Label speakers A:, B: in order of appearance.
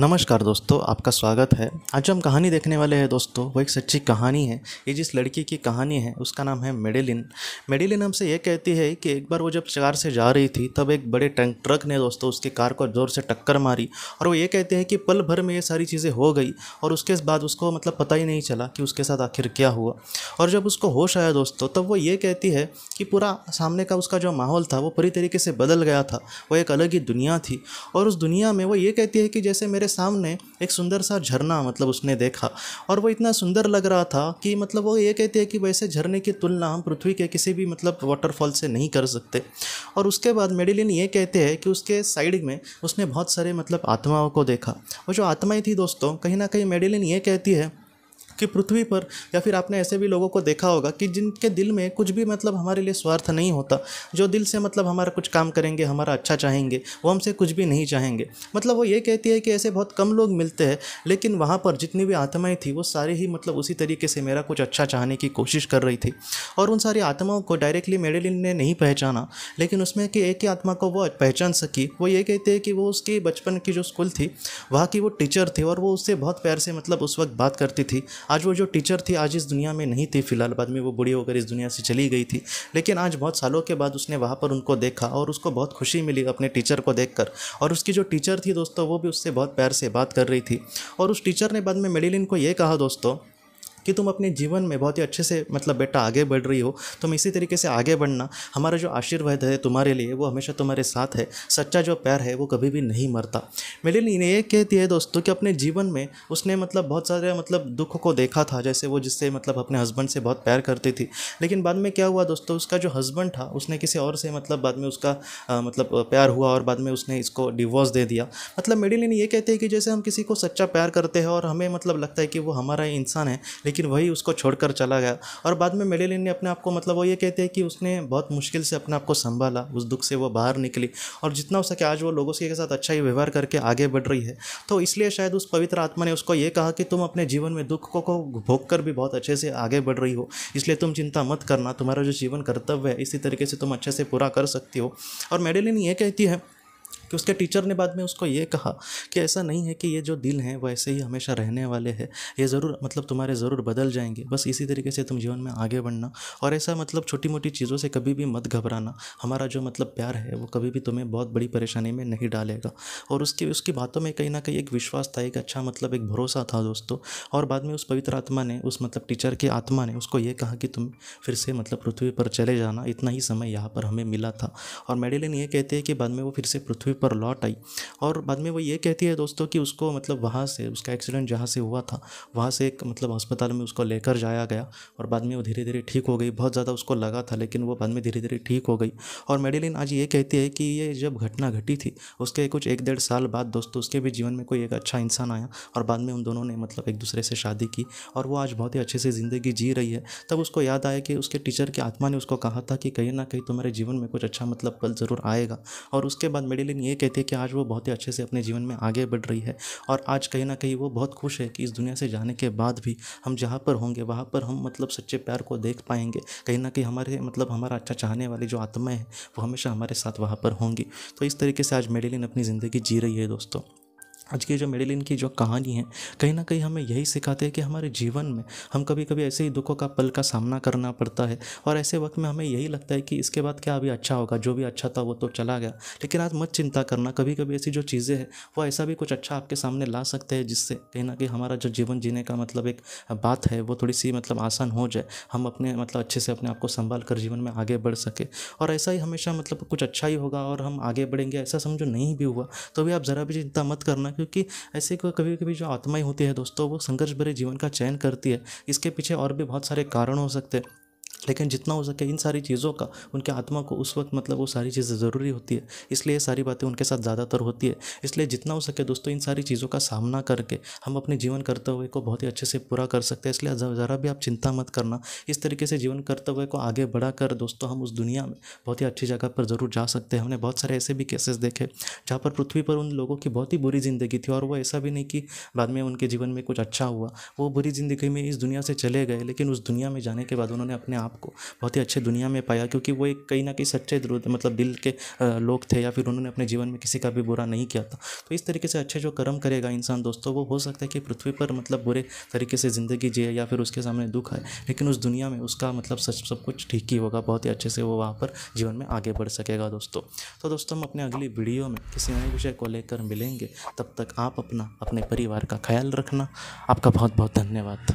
A: नमस्कार दोस्तों आपका स्वागत है आज हम कहानी देखने वाले हैं दोस्तों वो एक सच्ची कहानी है ये जिस लड़की की कहानी है उसका नाम है मेडेलिन मेडेलिन हमसे ये कहती है कि एक बार वो जब कार से जा रही थी तब एक बड़े ट्रक ने दोस्तों उसकी कार को ज़ोर से टक्कर मारी और वो ये कहते हैं कि पल भर में ये सारी चीज़ें हो गई और उसके बाद उसको मतलब पता ही नहीं चला कि उसके साथ आखिर क्या हुआ और जब उसको होश आया दोस्तों तब वो ये कहती है कि पूरा सामने का उसका जो माहौल था वो पूरी तरीके से बदल गया था वो एक अलग ही दुनिया थी और उस दुनिया में वो ये कहती है कि जैसे मेरे मेरे सामने एक सुंदर सा झरना मतलब उसने देखा और वो इतना सुंदर लग रहा था कि मतलब वो ये कहते हैं कि वैसे झरने की तुलना हम पृथ्वी के किसी भी मतलब वाटरफॉल से नहीं कर सकते और उसके बाद मेडिलिन ये कहते हैं कि उसके साइड में उसने बहुत सारे मतलब आत्माओं को देखा वो जो आत्माएँ थी दोस्तों कहीं ना कहीं मेडिलिन ये कहती है कि पृथ्वी पर या फिर आपने ऐसे भी लोगों को देखा होगा कि जिनके दिल में कुछ भी मतलब हमारे लिए स्वार्थ नहीं होता जो दिल से मतलब हमारा कुछ काम करेंगे हमारा अच्छा चाहेंगे वो हमसे कुछ भी नहीं चाहेंगे मतलब वो ये कहती है कि ऐसे बहुत कम लोग मिलते हैं लेकिन वहाँ पर जितनी भी आत्माएँ थी वो सारी ही मतलब उसी तरीके से मेरा कुछ अच्छा चाहने की कोशिश कर रही थी और उन सारी आत्माओं को डायरेक्टली मेडेलिन ने नहीं पहचाना लेकिन उसमें कि एक ही आत्मा को वो पहचान सकी वो ये कहते हैं कि वो उसकी बचपन की जो स्कूल थी वहाँ की वो टीचर थी और वो उससे बहुत प्यार से मतलब उस वक्त बात करती थी आज वो जो टीचर थी आज इस दुनिया में नहीं थी फिलहाल बाद में वो बुढ़ी होकर इस दुनिया से चली गई थी लेकिन आज बहुत सालों के बाद उसने वहाँ पर उनको देखा और उसको बहुत खुशी मिली अपने टीचर को देख कर। और उसकी जो टीचर थी दोस्तों वो भी उससे बहुत प्यार से बात कर रही थी और उस टीचर ने बाद में मेडिलिन को ये कहा दोस्तों कि तुम अपने जीवन में बहुत ही अच्छे से मतलब बेटा आगे बढ़ रही हो तुम इसी तरीके से आगे बढ़ना हमारा जो आशीर्वाद है तुम्हारे लिए वो हमेशा तुम्हारे साथ है सच्चा जो प्यार है वो कभी भी नहीं मरता मेरे लिए ये कहती है दोस्तों कि अपने जीवन में उसने मतलब बहुत सारे मतलब दुख को देखा था जैसे वो जिससे मतलब अपने हस्बैंड से बहुत प्यार करती थी लेकिन बाद में क्या हुआ दोस्तों उसका जो हस्बैंड था उसने किसी और से मतलब बाद में उसका आ, मतलब प्यार हुआ और बाद में उसने इसको डिवोर्स दे दिया मतलब मेडिलिन ये कहते हैं कि जैसे हम किसी को सच्चा प्यार करते हैं और हमें मतलब लगता है कि वो हमारा इंसान है लेकिन लेकिन वही उसको छोड़कर चला गया और बाद में मेडेलिन ने अपने आप को मतलब वो ये कहते हैं कि उसने बहुत मुश्किल से अपने आप को संभाला उस दुख से वो बाहर निकली और जितना हो सके आज वो लोगों से के साथ अच्छा ही व्यवहार करके आगे बढ़ रही है तो इसलिए शायद उस पवित्र आत्मा ने उसको ये कहा कि तुम अपने जीवन में दुख को, को भोग कर भी बहुत अच्छे से आगे बढ़ रही हो इसलिए तुम चिंता मत करना तुम्हारा जो जीवन कर्तव्य है इसी तरीके से तुम अच्छे से पूरा कर सकती हो और मेडेलिन ये कहती है कि उसके टीचर ने बाद में उसको ये कहा कि ऐसा नहीं है कि ये जो दिल हैं ऐसे ही हमेशा रहने वाले हैं ये ज़रूर मतलब तुम्हारे ज़रूर बदल जाएंगे बस इसी तरीके से तुम जीवन में आगे बढ़ना और ऐसा मतलब छोटी मोटी चीज़ों से कभी भी मत घबराना हमारा जो मतलब प्यार है वो कभी भी तुम्हें बहुत बड़ी परेशानी में नहीं डालेगा और उसकी उसकी बातों में कहीं ना कहीं एक विश्वास था एक अच्छा मतलब एक भरोसा था दोस्तों और बाद में उस पवित्र आत्मा ने उस मतलब टीचर की आत्मा ने उसको ये कहा कि तुम फिर से मतलब पृथ्वी पर चले जाना इतना ही समय यहाँ पर हमें मिला था और मेडिलिन ये कहते हैं कि बाद में वो फिर से पृथ्वी पर लौट आई और बाद में वो ये कहती है दोस्तों कि उसको मतलब वहाँ से उसका एक्सीडेंट जहाँ से हुआ था वहाँ से एक मतलब अस्पताल में उसको लेकर जाया गया और बाद में वो धीरे धीरे ठीक हो गई बहुत ज़्यादा उसको लगा था लेकिन वो बाद में धीरे धीरे ठीक हो गई और मेडिलिन आज ये कहती है कि ये जब घटना घटी थी उसके कुछ एक डेढ़ साल बाद दोस्तों उसके भी जीवन में कोई एक अच्छा इंसान आया और बाद में उन दोनों ने मतलब एक दूसरे से शादी की और वो आज बहुत ही अच्छे से ज़िंदगी जी रही है तब उसको याद आया कि उसके टीचर की आत्मा ने उसको कहा था कि कहीं ना कहीं तुम्हारे जीवन में कुछ अच्छा मतलब पल ज़रूर आएगा और उसके बाद मेडिलिन ये कहते हैं कि आज वो बहुत ही अच्छे से अपने जीवन में आगे बढ़ रही है और आज कहीं ना कहीं वो बहुत खुश है कि इस दुनिया से जाने के बाद भी हम जहाँ पर होंगे वहाँ पर हम मतलब सच्चे प्यार को देख पाएंगे कहीं ना कहीं हमारे मतलब हमारा अच्छा चाहने वाली जो आत्माएँ हैं वो हमेशा हमारे साथ वहाँ पर होंगी तो इस तरीके से आज मेडिलिन अपनी ज़िंदगी जी रही है दोस्तों आज की जो मेडिलिन की जो कहानी है कहीं ना कहीं हमें यही सिखाते हैं कि हमारे जीवन में हम कभी कभी ऐसे ही दुखों का पल का सामना करना पड़ता है और ऐसे वक्त में हमें यही लगता है कि इसके बाद क्या अभी अच्छा होगा जो भी अच्छा था वो तो चला गया लेकिन आज मत चिंता करना कभी कभी ऐसी जो चीज़ें हैं वो ऐसा भी कुछ अच्छा आपके सामने ला सकते हैं जिससे कहीं ना कहीं हमारा जो जीवन जीने का मतलब एक बात है वो थोड़ी सी मतलब आसान हो जाए हम अपने मतलब अच्छे से अपने आप को संभाल कर जीवन में आगे बढ़ सके और ऐसा ही हमेशा मतलब कुछ अच्छा ही होगा और हम आगे बढ़ेंगे ऐसा समझो नहीं भी हुआ तो भी आप ज़रा भी चिंता मत करना क्योंकि ऐसे को कभी कभी जो आत्माएं होती है दोस्तों वो संघर्ष भरे जीवन का चयन करती है इसके पीछे और भी बहुत सारे कारण हो सकते हैं लेकिन जितना हो सके इन सारी चीज़ों का उनके आत्मा को उस वक्त मतलब वो सारी चीज़ें ज़रूरी होती है इसलिए ये सारी बातें उनके साथ ज़्यादातर होती है इसलिए जितना हो सके दोस्तों इन सारी चीज़ों का सामना करके हम अपने जीवन कर्तव्य को बहुत ही अच्छे से पूरा कर सकते हैं इसलिए ज़रा भी आप चिंता मत करना इस तरीके से जीवन कर्तव्य को आगे बढ़ा कर दोस्तों हम उस दुनिया में बहुत ही अच्छी जगह पर ज़रूर जा सकते हैं हमने बहुत सारे ऐसे भी केसेस देखे जहाँ पर पृथ्वी पर उन लोगों की बहुत ही बुरी ज़िंदगी थी और वो ऐसा भी नहीं कि बाद में उनके जीवन में कुछ अच्छा हुआ वो बुरी ज़िंदगी में इस दुनिया से चले गए लेकिन उस दुनिया में जाने के बाद उन्होंने अपने आप को बहुत ही अच्छे दुनिया में पाया क्योंकि वो एक कहीं ना कहीं सच्चे मतलब दिल के लोग थे या फिर उन्होंने अपने जीवन में किसी का भी बुरा नहीं किया था तो इस तरीके से अच्छे जो कर्म करेगा इंसान दोस्तों वो हो सकता है कि पृथ्वी पर मतलब बुरे तरीके से ज़िंदगी जिए या फिर उसके सामने दुख आए लेकिन उस दुनिया में उसका मतलब सच सब कुछ ठीक ही होगा बहुत ही अच्छे से वो वहाँ पर जीवन में आगे बढ़ सकेगा दोस्तों तो दोस्तों हम अपने अगली वीडियो में किसी नए विषय को लेकर मिलेंगे तब तक आप अपना अपने परिवार का ख्याल रखना आपका बहुत बहुत धन्यवाद